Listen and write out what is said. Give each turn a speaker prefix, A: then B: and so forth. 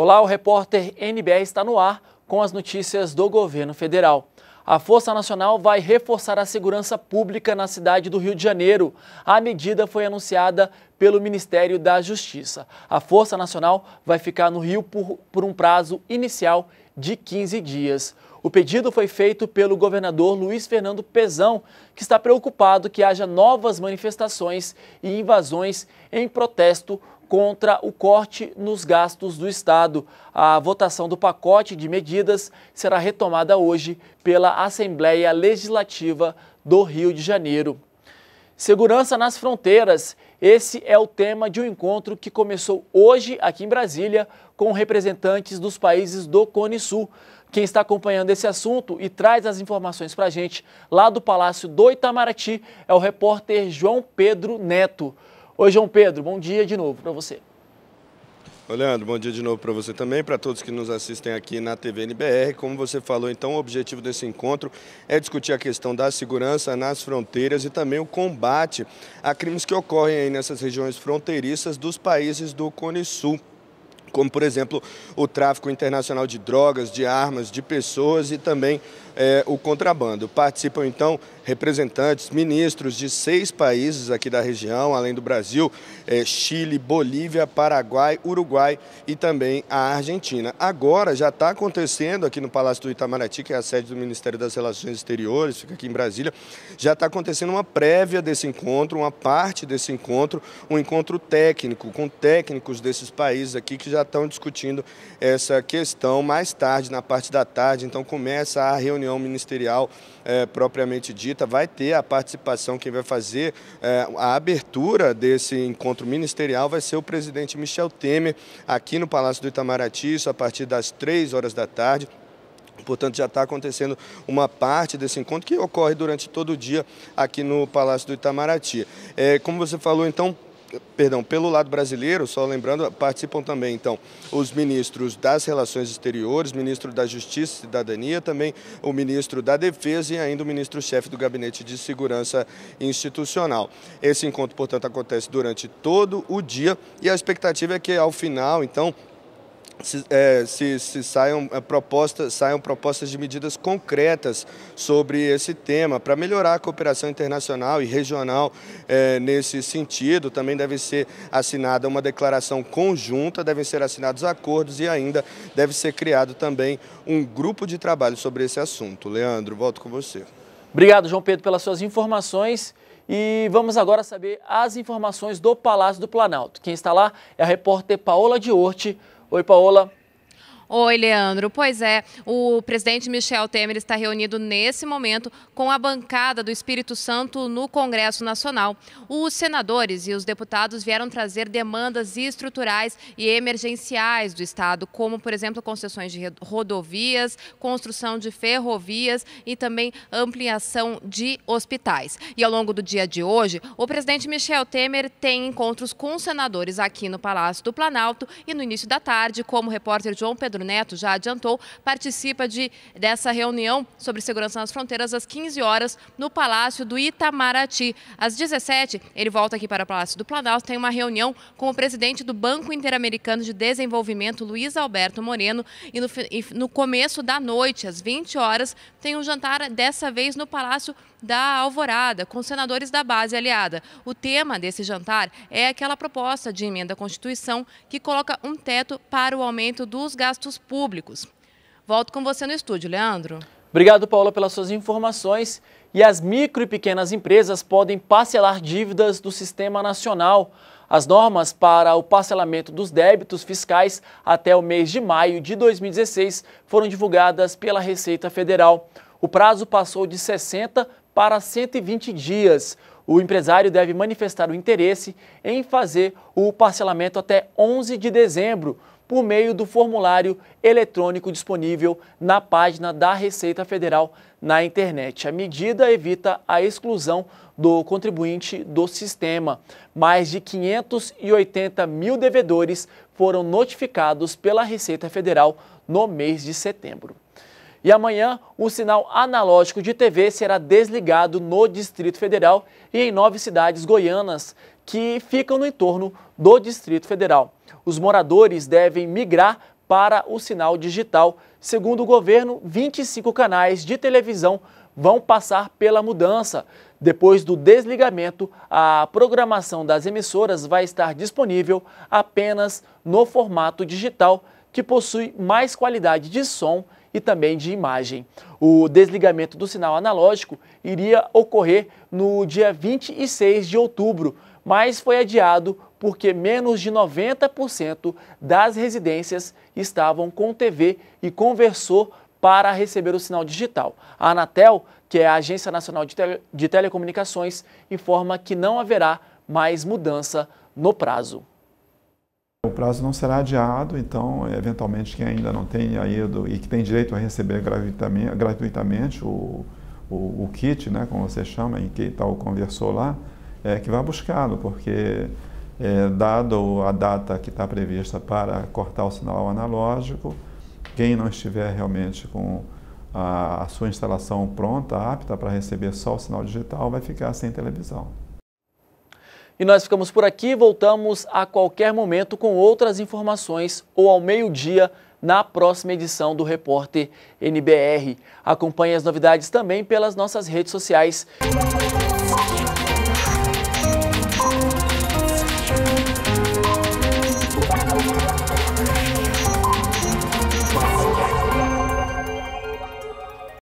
A: Olá, o repórter NBE está no ar com as notícias do governo federal. A Força Nacional vai reforçar a segurança pública na cidade do Rio de Janeiro. A medida foi anunciada pelo Ministério da Justiça. A Força Nacional vai ficar no Rio por, por um prazo inicial de 15 dias. O pedido foi feito pelo governador Luiz Fernando Pezão, que está preocupado que haja novas manifestações e invasões em protesto contra o corte nos gastos do Estado. A votação do pacote de medidas será retomada hoje pela Assembleia Legislativa do Rio de Janeiro. Segurança nas fronteiras. Esse é o tema de um encontro que começou hoje aqui em Brasília com representantes dos países do Cone Sul. Quem está acompanhando esse assunto e traz as informações para a gente lá do Palácio do Itamaraty é o repórter João Pedro Neto. Oi, João Pedro, bom dia de novo para você.
B: Oi, Leandro, bom dia de novo para você também, para todos que nos assistem aqui na TV NBR. Como você falou, então, o objetivo desse encontro é discutir a questão da segurança nas fronteiras e também o combate a crimes que ocorrem aí nessas regiões fronteiriças dos países do Cone Sul como por exemplo o tráfico internacional de drogas, de armas, de pessoas e também é, o contrabando. Participam então representantes, ministros de seis países aqui da região, além do Brasil, é, Chile, Bolívia, Paraguai, Uruguai e também a Argentina. Agora já está acontecendo aqui no Palácio do Itamaraty, que é a sede do Ministério das Relações Exteriores, fica aqui em Brasília, já está acontecendo uma prévia desse encontro, uma parte desse encontro, um encontro técnico com técnicos desses países aqui que já já estão discutindo essa questão mais tarde, na parte da tarde. Então começa a reunião ministerial é, propriamente dita, vai ter a participação, quem vai fazer é, a abertura desse encontro ministerial vai ser o presidente Michel Temer, aqui no Palácio do Itamaraty, isso a partir das três horas da tarde. Portanto, já está acontecendo uma parte desse encontro que ocorre durante todo o dia aqui no Palácio do Itamaraty. É, como você falou, então, perdão, pelo lado brasileiro, só lembrando, participam também então os ministros das Relações Exteriores, ministro da Justiça e Cidadania, também o ministro da Defesa e ainda o ministro-chefe do Gabinete de Segurança Institucional. Esse encontro, portanto, acontece durante todo o dia e a expectativa é que ao final, então, se, é, se, se, saiam, é, proposta, saiam propostas de medidas concretas sobre esse tema, para melhorar a cooperação internacional e regional é, nesse sentido. Também deve ser assinada uma declaração conjunta, devem ser assinados acordos e ainda deve ser criado também um grupo de trabalho sobre esse assunto. Leandro, volto com você.
A: Obrigado, João Pedro, pelas suas informações. E vamos agora saber as informações do Palácio do Planalto. Quem está lá é a repórter Paola Diorte. Oi, Paola.
C: Oi, Leandro. Pois é, o presidente Michel Temer está reunido nesse momento com a bancada do Espírito Santo no Congresso Nacional. Os senadores e os deputados vieram trazer demandas estruturais e emergenciais do Estado, como, por exemplo, concessões de rodovias, construção de ferrovias e também ampliação de hospitais. E ao longo do dia de hoje, o presidente Michel Temer tem encontros com senadores aqui no Palácio do Planalto e no início da tarde, como o repórter João Pedro Pedro Neto já adiantou, participa de, dessa reunião sobre segurança nas fronteiras às 15 horas no Palácio do Itamaraty. Às 17, ele volta aqui para o Palácio do Planalto, tem uma reunião com o presidente do Banco Interamericano de Desenvolvimento, Luiz Alberto Moreno, e no, e no começo da noite, às 20 horas, tem um jantar, dessa vez no Palácio da Alvorada, com senadores da base aliada. O tema desse jantar é aquela proposta de emenda à Constituição que coloca um teto para o aumento dos gastos gastos públicos. Volto com você no estúdio, Leandro.
A: Obrigado, Paula, pelas suas informações. E as micro e pequenas empresas podem parcelar dívidas do Sistema Nacional. As normas para o parcelamento dos débitos fiscais até o mês de maio de 2016 foram divulgadas pela Receita Federal. O prazo passou de 60 para 120 dias. O empresário deve manifestar o interesse em fazer o parcelamento até 11 de dezembro por meio do formulário eletrônico disponível na página da Receita Federal na internet. A medida evita a exclusão do contribuinte do sistema. Mais de 580 mil devedores foram notificados pela Receita Federal no mês de setembro. E amanhã, o sinal analógico de TV será desligado no Distrito Federal e em nove cidades goianas que ficam no entorno do Distrito Federal. Os moradores devem migrar para o sinal digital. Segundo o governo, 25 canais de televisão vão passar pela mudança. Depois do desligamento, a programação das emissoras vai estar disponível apenas no formato digital, que possui mais qualidade de som e também de imagem. O desligamento do sinal analógico iria ocorrer no dia 26 de outubro, mas foi adiado porque menos de 90% das residências estavam com TV e conversor para receber o sinal digital. A Anatel, que é a Agência Nacional de, Tele de Telecomunicações, informa que não haverá mais mudança no prazo. O prazo não será adiado, então, eventualmente, quem ainda não tenha ido e que tem direito a receber gratuitamente, gratuitamente o, o, o, kit, né, como você chama, em que tal conversou lá, é que vá buscá-lo, porque, é, dado a data que está prevista para cortar o sinal analógico, quem não estiver realmente com a, a sua instalação pronta, apta para receber só o sinal digital, vai ficar sem televisão. E nós ficamos por aqui, voltamos a qualquer momento com outras informações ou ao meio-dia na próxima edição do Repórter NBR. Acompanhe as novidades também pelas nossas redes sociais.